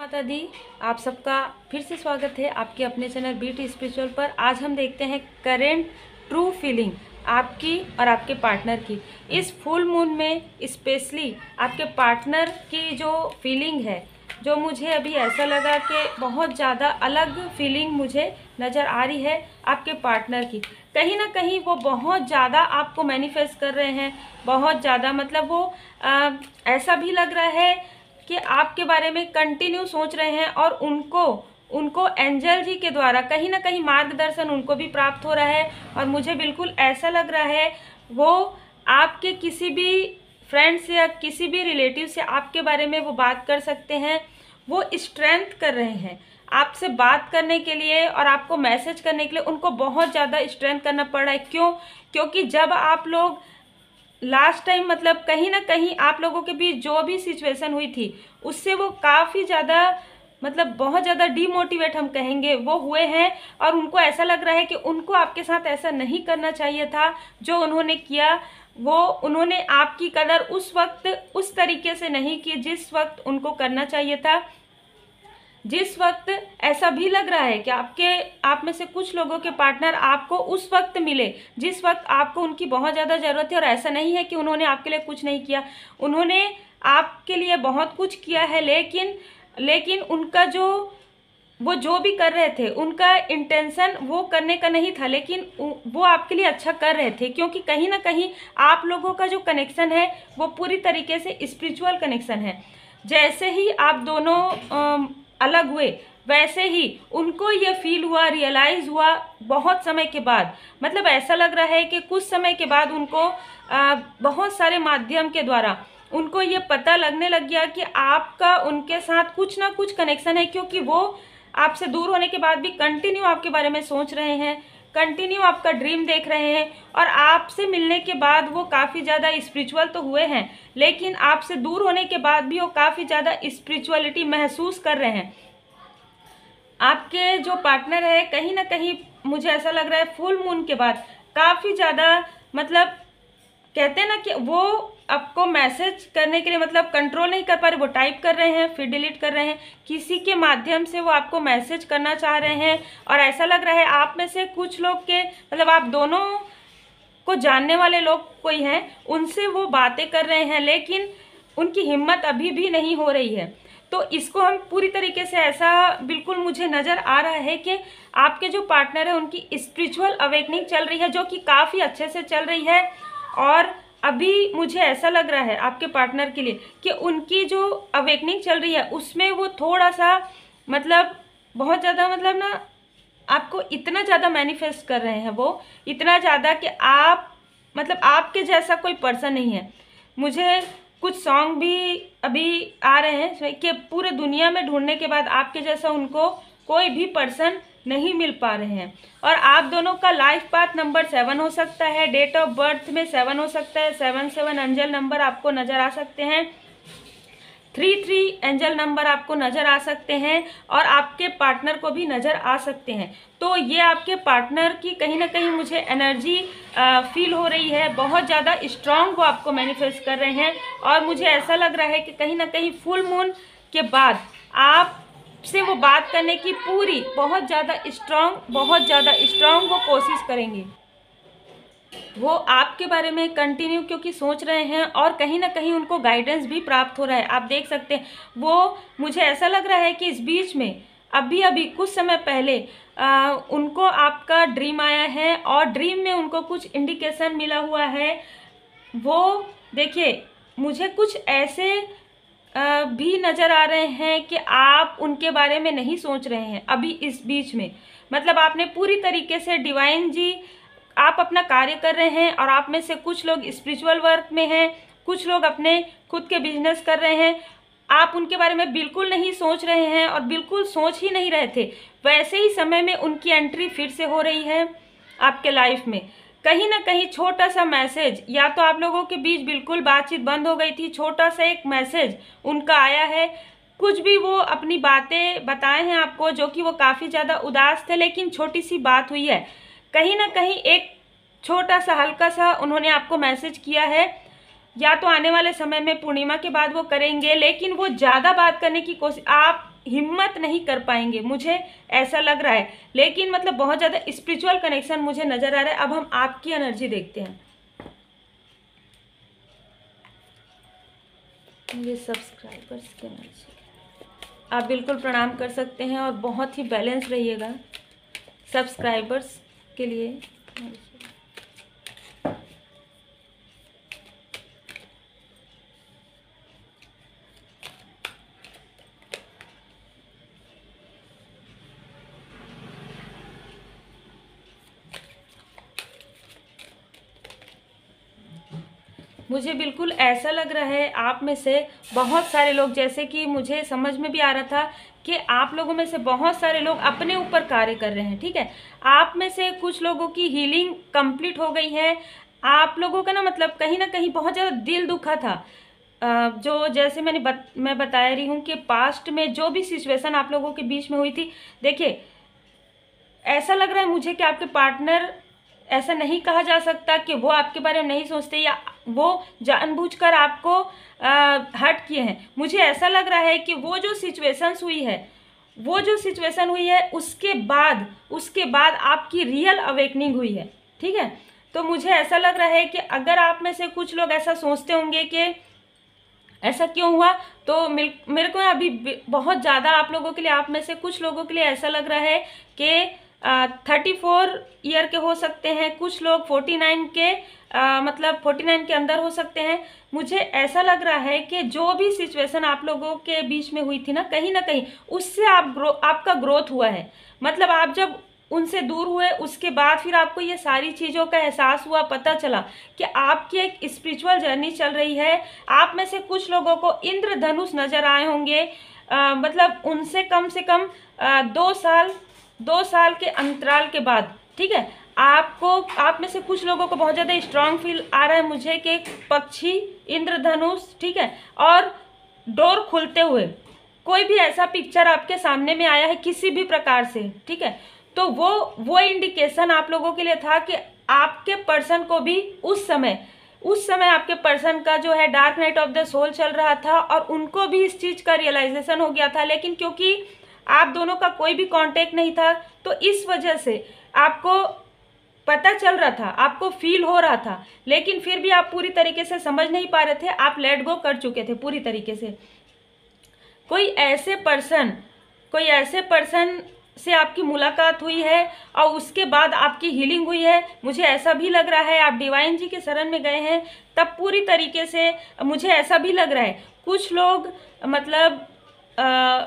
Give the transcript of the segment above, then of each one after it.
माता दी आप सबका फिर से स्वागत है आपके अपने चैनल टी स्पिरिचुअल पर आज हम देखते हैं करेंट ट्रू फीलिंग आपकी और आपके पार्टनर की इस फुल मून में स्पेशली आपके पार्टनर की जो फीलिंग है जो मुझे अभी ऐसा लगा कि बहुत ज़्यादा अलग फीलिंग मुझे नज़र आ रही है आपके पार्टनर की कहीं ना कहीं वो बहुत ज़्यादा आपको मैनिफेस्ट कर रहे हैं बहुत ज़्यादा मतलब वो आ, ऐसा भी लग रहा है कि आपके बारे में कंटिन्यू सोच रहे हैं और उनको उनको एंजल जी के द्वारा कहीं ना कहीं मार्गदर्शन उनको भी प्राप्त हो रहा है और मुझे बिल्कुल ऐसा लग रहा है वो आपके किसी भी फ्रेंड से या किसी भी रिलेटिव से आपके बारे में वो बात कर सकते हैं वो स्ट्रेंथ कर रहे हैं आपसे बात करने के लिए और आपको मैसेज करने के लिए उनको बहुत ज़्यादा स्ट्रेंथ करना पड़ रहा है क्यों क्योंकि जब आप लोग लास्ट टाइम मतलब कहीं ना कहीं आप लोगों के बीच जो भी सिचुएशन हुई थी उससे वो काफ़ी ज़्यादा मतलब बहुत ज़्यादा डीमोटिवेट हम कहेंगे वो हुए हैं और उनको ऐसा लग रहा है कि उनको आपके साथ ऐसा नहीं करना चाहिए था जो उन्होंने किया वो उन्होंने आपकी कदर उस वक्त उस तरीके से नहीं की जिस वक्त उनको करना चाहिए था जिस वक्त ऐसा भी लग रहा है कि आपके आप में से कुछ लोगों के पार्टनर आपको उस वक्त मिले जिस वक्त आपको उनकी बहुत ज़्यादा ज़रूरत है और ऐसा नहीं है कि उन्होंने आपके लिए कुछ नहीं किया उन्होंने आपके लिए बहुत कुछ किया है लेकिन लेकिन उनका जो वो जो भी कर रहे थे उनका इंटेंशन वो करने का नहीं था लेकिन वो आपके लिए अच्छा कर रहे थे क्योंकि कहीं ना कहीं आप लोगों का जो कनेक्शन है वो पूरी तरीके से स्पिरिचुअल कनेक्शन है जैसे ही आप दोनों अलग हुए वैसे ही उनको ये फील हुआ रियलाइज़ हुआ बहुत समय के बाद मतलब ऐसा लग रहा है कि कुछ समय के बाद उनको आ, बहुत सारे माध्यम के द्वारा उनको ये पता लगने लग गया कि आपका उनके साथ कुछ ना कुछ कनेक्शन है क्योंकि वो आपसे दूर होने के बाद भी कंटिन्यू आपके बारे में सोच रहे हैं कंटिन्यू आपका ड्रीम देख रहे हैं और आपसे मिलने के बाद वो काफ़ी ज़्यादा स्पिरिचुअल तो हुए हैं लेकिन आपसे दूर होने के बाद भी वो काफ़ी ज़्यादा स्पिरिचुअलिटी महसूस कर रहे हैं आपके जो पार्टनर है कहीं ना कहीं मुझे ऐसा लग रहा है फुल मून के बाद काफ़ी ज़्यादा मतलब कहते हैं ना कि वो आपको मैसेज करने के लिए मतलब कंट्रोल नहीं कर पा रहे वो टाइप कर रहे हैं फिर डिलीट कर रहे हैं किसी के माध्यम से वो आपको मैसेज करना चाह रहे हैं और ऐसा लग रहा है आप में से कुछ लोग के मतलब आप दोनों को जानने वाले लोग कोई हैं उनसे वो बातें कर रहे हैं लेकिन उनकी हिम्मत अभी भी नहीं हो रही है तो इसको हम पूरी तरीके से ऐसा बिल्कुल मुझे नज़र आ रहा है कि आपके जो पार्टनर है उनकी स्पिरिचुअल अवेकनिंग चल रही है जो कि काफ़ी अच्छे से चल रही है और अभी मुझे ऐसा लग रहा है आपके पार्टनर के लिए कि उनकी जो अवेकनिंग चल रही है उसमें वो थोड़ा सा मतलब बहुत ज़्यादा मतलब ना आपको इतना ज़्यादा मैनिफेस्ट कर रहे हैं वो इतना ज़्यादा कि आप मतलब आपके जैसा कोई पर्सन नहीं है मुझे कुछ सॉन्ग भी अभी आ रहे हैं कि पूरे दुनिया में ढूंढने के बाद आपके जैसा उनको कोई भी पर्सन नहीं मिल पा रहे हैं और आप दोनों का लाइफ पाथ नंबर सेवन हो सकता है डेट ऑफ बर्थ में सेवन हो सकता है सेवन सेवन एंजल नंबर आपको नज़र आ सकते हैं थ्री थ्री एंजल नंबर आपको नज़र आ सकते हैं और आपके पार्टनर को भी नज़र आ सकते हैं तो ये आपके पार्टनर की कहीं ना कहीं मुझे एनर्जी फील हो रही है बहुत ज़्यादा स्ट्रांग वो आपको मैनिफेस्ट कर रहे हैं और मुझे ऐसा लग रहा है कि कहीं ना कहीं फुल मून के बाद आप से वो बात करने की पूरी बहुत ज़्यादा स्ट्रांग बहुत ज़्यादा स्ट्रांग वो कोशिश करेंगे वो आपके बारे में कंटिन्यू क्योंकि सोच रहे हैं और कहीं ना कहीं उनको गाइडेंस भी प्राप्त हो रहा है आप देख सकते हैं वो मुझे ऐसा लग रहा है कि इस बीच में अभी अभी कुछ समय पहले आ, उनको आपका ड्रीम आया है और ड्रीम में उनको कुछ इंडिकेशन मिला हुआ है वो देखिए मुझे कुछ ऐसे भी नज़र आ रहे हैं कि आप उनके बारे में नहीं सोच रहे हैं अभी इस बीच में मतलब आपने पूरी तरीके से डिवाइन जी आप अपना कार्य कर रहे हैं और आप में से कुछ लोग स्पिरिचुअल वर्क में हैं कुछ लोग अपने खुद के बिजनेस कर रहे हैं आप उनके बारे में बिल्कुल नहीं सोच रहे हैं और बिल्कुल सोच ही नहीं रहे थे वैसे ही समय में उनकी एंट्री फिर से हो रही है आपके लाइफ में कहीं ना कहीं छोटा सा मैसेज या तो आप लोगों के बीच बिल्कुल बातचीत बंद हो गई थी छोटा सा एक मैसेज उनका आया है कुछ भी वो अपनी बातें बताए हैं आपको जो कि वो काफ़ी ज़्यादा उदास थे लेकिन छोटी सी बात हुई है कहीं ना कहीं एक छोटा सा हल्का सा उन्होंने आपको मैसेज किया है या तो आने वाले समय में पूर्णिमा के बाद वो करेंगे लेकिन वो ज़्यादा बात करने की कोशिश आप हिम्मत नहीं कर पाएंगे मुझे ऐसा लग रहा है लेकिन मतलब बहुत ज़्यादा स्पिरिचुअल कनेक्शन मुझे नज़र आ रहा है अब हम आपकी एनर्जी देखते हैं ये सब्सक्राइबर्स की एनर्जी आप बिल्कुल प्रणाम कर सकते हैं और बहुत ही बैलेंस रहिएगा सब्सक्राइबर्स के लिए मुझे बिल्कुल ऐसा लग रहा है आप में से बहुत सारे लोग जैसे कि मुझे समझ में भी आ रहा था कि आप लोगों में से बहुत सारे लोग अपने ऊपर कार्य कर रहे हैं ठीक है आप में से कुछ लोगों की हीलिंग कंप्लीट हो गई है आप लोगों का ना मतलब कहीं ना कहीं बहुत ज़्यादा दिल दुखा था जो जैसे मैंने बत, मैं बता रही हूँ कि पास्ट में जो भी सिचुएशन आप लोगों के बीच में हुई थी देखिए ऐसा लग रहा है मुझे कि आपके पार्टनर ऐसा नहीं कहा जा सकता कि वो आपके बारे में नहीं सोचते या वो जानबूझकर आपको हर्ट किए हैं मुझे ऐसा लग रहा है कि वो जो सिचुएशंस हुई है वो जो सिचुएशन हुई है उसके बाद उसके बाद आपकी रियल अवेकनिंग हुई है ठीक है तो मुझे ऐसा लग रहा है कि अगर आप में से कुछ लोग ऐसा सोचते होंगे कि ऐसा क्यों हुआ तो मेरे को अभी बहुत ज़्यादा आप लोगों के लिए आप में से कुछ लोगों के लिए ऐसा लग रहा है कि थर्टी फोर ईयर के हो सकते हैं कुछ लोग फोर्टी नाइन के आ, मतलब फोर्टी नाइन के अंदर हो सकते हैं मुझे ऐसा लग रहा है कि जो भी सिचुएशन आप लोगों के बीच में हुई थी ना कहीं ना कहीं उससे आप ग्रो आपका ग्रोथ हुआ है मतलब आप जब उनसे दूर हुए उसके बाद फिर आपको ये सारी चीज़ों का एहसास हुआ पता चला कि आपकी एक स्पिरिचुअल जर्नी चल रही है आप में से कुछ लोगों को इंद्रधनुष नज़र आए होंगे आ, मतलब उनसे कम से कम आ, दो साल दो साल के अंतराल के बाद ठीक है आपको आप में से कुछ लोगों को बहुत ज़्यादा स्ट्रांग फील आ रहा है मुझे कि पक्षी इंद्रधनुष ठीक है और डोर खुलते हुए कोई भी ऐसा पिक्चर आपके सामने में आया है किसी भी प्रकार से ठीक है तो वो वो इंडिकेशन आप लोगों के लिए था कि आपके पर्सन को भी उस समय उस समय आपके पर्सन का जो है dark night of the soul चल रहा था और उनको भी इस चीज़ का रियलाइजेशन हो गया था लेकिन क्योंकि आप दोनों का कोई भी कांटेक्ट नहीं था तो इस वजह से आपको पता चल रहा था आपको फील हो रहा था लेकिन फिर भी आप पूरी तरीके से समझ नहीं पा रहे थे आप लेट गो कर चुके थे पूरी तरीके से कोई ऐसे पर्सन कोई ऐसे पर्सन से आपकी मुलाकात हुई है और उसके बाद आपकी हीलिंग हुई है मुझे ऐसा भी लग रहा है आप डिवाइन जी के शरण में गए हैं तब पूरी तरीके से मुझे ऐसा भी लग रहा है कुछ लोग मतलब आ,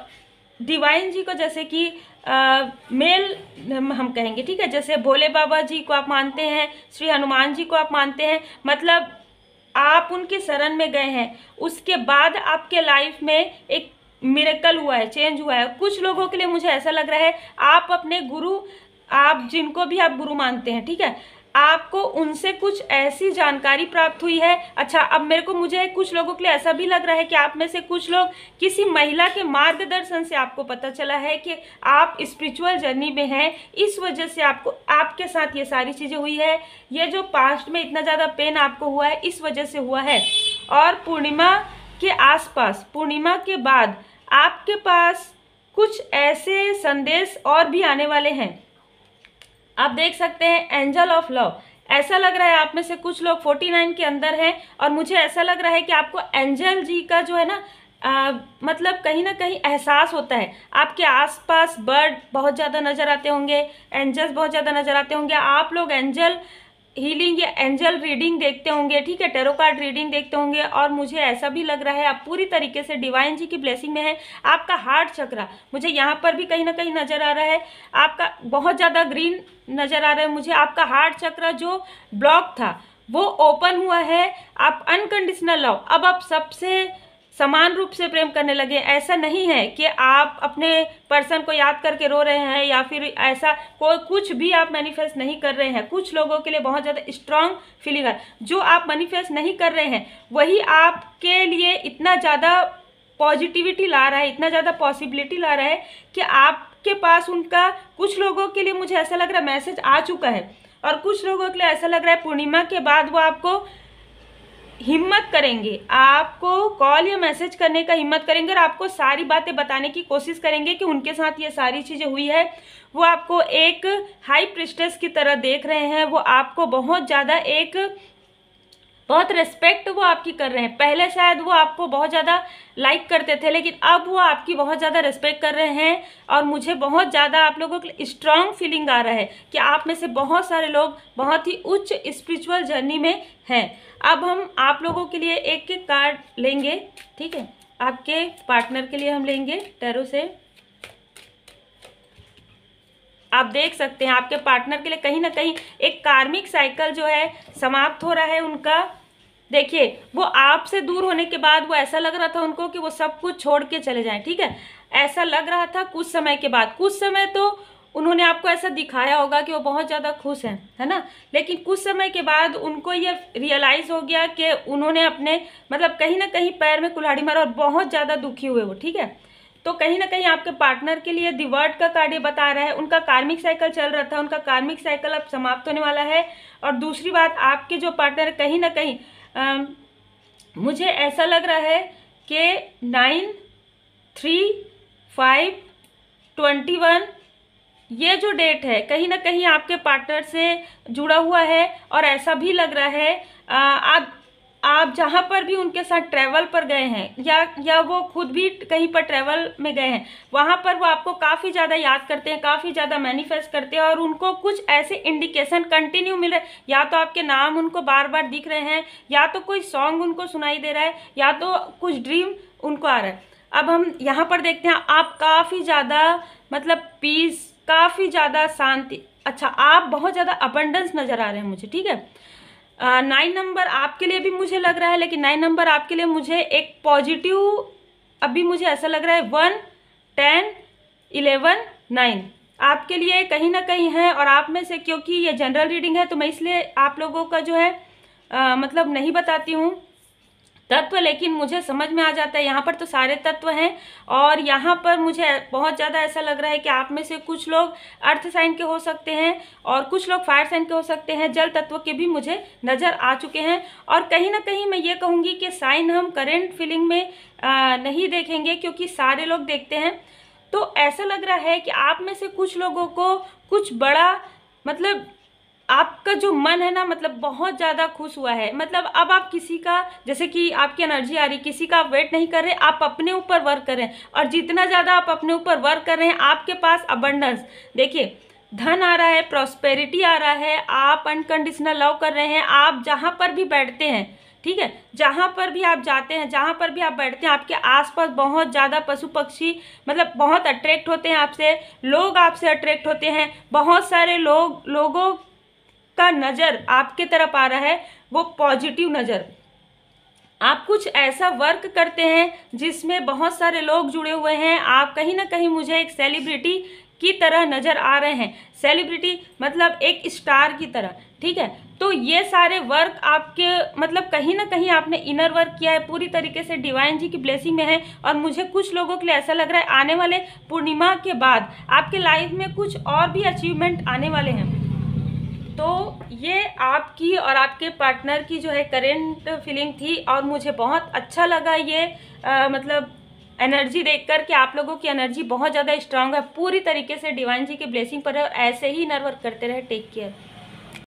डिवाइन जी को जैसे कि मेल हम कहेंगे ठीक है जैसे भोले बाबा जी को आप मानते हैं श्री हनुमान जी को आप मानते हैं मतलब आप उनके शरण में गए हैं उसके बाद आपके लाइफ में एक मिरेकल हुआ है चेंज हुआ है कुछ लोगों के लिए मुझे ऐसा लग रहा है आप अपने गुरु आप जिनको भी आप गुरु मानते हैं ठीक है आपको उनसे कुछ ऐसी जानकारी प्राप्त हुई है अच्छा अब मेरे को मुझे कुछ लोगों के लिए ऐसा भी लग रहा है कि आप में से कुछ लोग किसी महिला के मार्गदर्शन से आपको पता चला है कि आप स्पिरिचुअल जर्नी में हैं इस वजह से आपको आपके साथ ये सारी चीज़ें हुई है ये जो पास्ट में इतना ज़्यादा पेन आपको हुआ है इस वजह से हुआ है और पूर्णिमा के आसपास पूर्णिमा के बाद आपके पास कुछ ऐसे संदेश और भी आने वाले हैं आप देख सकते हैं एंजल ऑफ लव ऐसा लग रहा है आप में से कुछ लोग 49 के अंदर हैं और मुझे ऐसा लग रहा है कि आपको एंजल जी का जो है ना आ, मतलब कहीं ना कहीं एहसास होता है आपके आसपास बर्ड बहुत ज़्यादा नज़र आते होंगे एंजल्स बहुत ज़्यादा नज़र आते होंगे आप लोग एंजल हीलिंग या एंजल रीडिंग देखते होंगे ठीक है टेरो कार्ड रीडिंग देखते होंगे और मुझे ऐसा भी लग रहा है आप पूरी तरीके से डिवाइन जी की ब्लेसिंग में है आपका हार्ट चक्रा मुझे यहाँ पर भी कहीं ना कहीं नज़र आ रहा है आपका बहुत ज़्यादा ग्रीन नज़र आ रहा है मुझे आपका हार्ट चक्रा जो ब्लॉक था वो ओपन हुआ है आप अनकंडीशनल लव अब आप सबसे समान रूप से प्रेम करने लगे ऐसा नहीं है कि आप अपने पर्सन को याद करके रो रहे हैं या फिर ऐसा कोई कुछ भी आप मैनिफेस्ट नहीं कर रहे हैं कुछ लोगों के लिए बहुत ज़्यादा स्ट्रांग फीलिंग है जो आप मैनिफेस्ट नहीं कर रहे हैं वही आपके लिए इतना ज़्यादा पॉजिटिविटी ला रहा है इतना ज़्यादा पॉसिबिलिटी ला रहा है कि आपके पास उनका कुछ लोगों के लिए मुझे ऐसा लग रहा है मैसेज आ चुका है और कुछ लोगों के लिए ऐसा लग रहा है पूर्णिमा के बाद वो आपको हिम्मत करेंगे आपको कॉल या मैसेज करने का हिम्मत करेंगे और आपको सारी बातें बताने की कोशिश करेंगे कि उनके साथ ये सारी चीज़ें हुई है वो आपको एक हाई प्रिस्टेस की तरह देख रहे हैं वो आपको बहुत ज़्यादा एक बहुत रिस्पेक्ट वो आपकी कर रहे हैं पहले शायद वो आपको बहुत ज़्यादा लाइक करते थे लेकिन अब वो आपकी बहुत ज़्यादा रिस्पेक्ट कर रहे हैं और मुझे बहुत ज़्यादा आप लोगों को स्ट्रांग फीलिंग आ रहा है कि आप में से बहुत सारे लोग बहुत ही उच्च स्पिरिचुअल जर्नी में हैं अब हम आप लोगों के लिए एक कार्ड लेंगे ठीक है आपके पार्टनर के लिए हम लेंगे टेरो से आप देख सकते हैं आपके पार्टनर के लिए कहीं ना कहीं एक कार्मिक साइकिल जो है समाप्त हो रहा है उनका देखिए वो आपसे दूर होने के बाद वो ऐसा लग रहा था उनको कि वो सब कुछ छोड़ के चले जाएं ठीक है ऐसा लग रहा था कुछ समय के बाद कुछ समय तो उन्होंने आपको ऐसा दिखाया होगा कि वो बहुत ज़्यादा खुश हैं है ना लेकिन कुछ समय के बाद उनको ये रियलाइज़ हो गया कि उन्होंने अपने मतलब कहीं ना कहीं पैर में कुल्हाड़ी मारा और बहुत ज़्यादा दुखी हुए वो ठीक है तो कहीं ना कहीं आपके पार्टनर के लिए दिवर्ट का कार्ड ये बता रहा है उनका कार्मिक साइकिल चल रहा था उनका कार्मिक साइकिल अब समाप्त होने वाला है और दूसरी बात आपके जो पार्टनर कहीं ना कहीं आ, मुझे ऐसा लग रहा है कि nine three five twenty one ये जो डेट है कहीं ना कहीं आपके पार्टनर से जुड़ा हुआ है और ऐसा भी लग रहा है आप आप जहाँ पर भी उनके साथ ट्रैवल पर गए हैं या या वो खुद भी कहीं पर ट्रैवल में गए हैं वहाँ पर वो आपको काफ़ी ज़्यादा याद करते हैं काफ़ी ज़्यादा मैनिफेस्ट करते हैं और उनको कुछ ऐसे इंडिकेशन कंटिन्यू मिल रहे या तो आपके नाम उनको बार बार दिख रहे हैं या तो कोई सॉन्ग उनको सुनाई दे रहा है या तो कुछ ड्रीम उनको आ रहा है अब हम यहाँ पर देखते हैं आप काफ़ी ज़्यादा मतलब पीस काफ़ी ज़्यादा शांति अच्छा आप बहुत ज़्यादा अबंडेंस नज़र आ रहे हैं मुझे ठीक है नाइन नंबर आपके लिए भी मुझे लग रहा है लेकिन नाइन नंबर आपके लिए मुझे एक पॉजिटिव अभी मुझे ऐसा लग रहा है वन टेन इलेवन नाइन आपके लिए कहीं ना कहीं है और आप में से क्योंकि ये जनरल रीडिंग है तो मैं इसलिए आप लोगों का जो है आ, मतलब नहीं बताती हूँ तत्व लेकिन मुझे समझ में आ जाता है यहाँ पर तो सारे तत्व हैं और यहाँ पर मुझे बहुत ज़्यादा ऐसा लग रहा है कि आप में से कुछ लोग अर्थ साइन के हो सकते हैं और कुछ लोग फायर साइन के हो सकते हैं जल तत्व के भी मुझे नज़र आ चुके हैं और कहीं ना कहीं मैं ये कहूँगी कि साइन हम करेंट फीलिंग में आ, नहीं देखेंगे क्योंकि सारे लोग देखते हैं तो ऐसा लग रहा है कि आप में से कुछ लोगों को कुछ बड़ा मतलब आपका जो मन है ना मतलब बहुत ज़्यादा खुश हुआ है मतलब अब आप किसी का जैसे कि आपकी एनर्जी आ रही किसी का आप वेट नहीं कर रहे आप अपने ऊपर वर्क कर रहे हैं और जितना ज़्यादा आप अपने ऊपर वर्क कर रहे हैं आपके पास अबंडेंस देखिए धन आ रहा है प्रॉस्पेरिटी आ रहा है आप अनकंडीशनल लव कर रहे हैं आप जहाँ पर भी बैठते हैं ठीक है जहाँ पर भी आप जाते हैं जहाँ पर भी आप बैठते हैं आपके आसपास बहुत ज़्यादा पशु पक्षी मतलब बहुत अट्रैक्ट होते हैं आपसे लोग आपसे अट्रैक्ट होते हैं बहुत सारे लोग लोगों का नज़र आपके तरफ आ रहा है वो पॉजिटिव नज़र आप कुछ ऐसा वर्क करते हैं जिसमें बहुत सारे लोग जुड़े हुए हैं आप कहीं ना कहीं मुझे एक सेलिब्रिटी की तरह नज़र आ रहे हैं सेलिब्रिटी मतलब एक स्टार की तरह ठीक है तो ये सारे वर्क आपके मतलब कहीं ना कहीं आपने इनर वर्क किया है पूरी तरीके से डिवाइन जी की ब्लेसिंग में है और मुझे कुछ लोगों के लिए ऐसा लग रहा है आने वाले पूर्णिमा के बाद आपके लाइफ में कुछ और भी अचीवमेंट आने वाले हैं तो ये आपकी और आपके पार्टनर की जो है करेंट फीलिंग थी और मुझे बहुत अच्छा लगा ये आ, मतलब एनर्जी देख कर कि आप लोगों की एनर्जी बहुत ज़्यादा स्ट्रांग है पूरी तरीके से डिवाइन जी के ब्लेसिंग पर ऐसे ही नर्वर करते रहे टेक केयर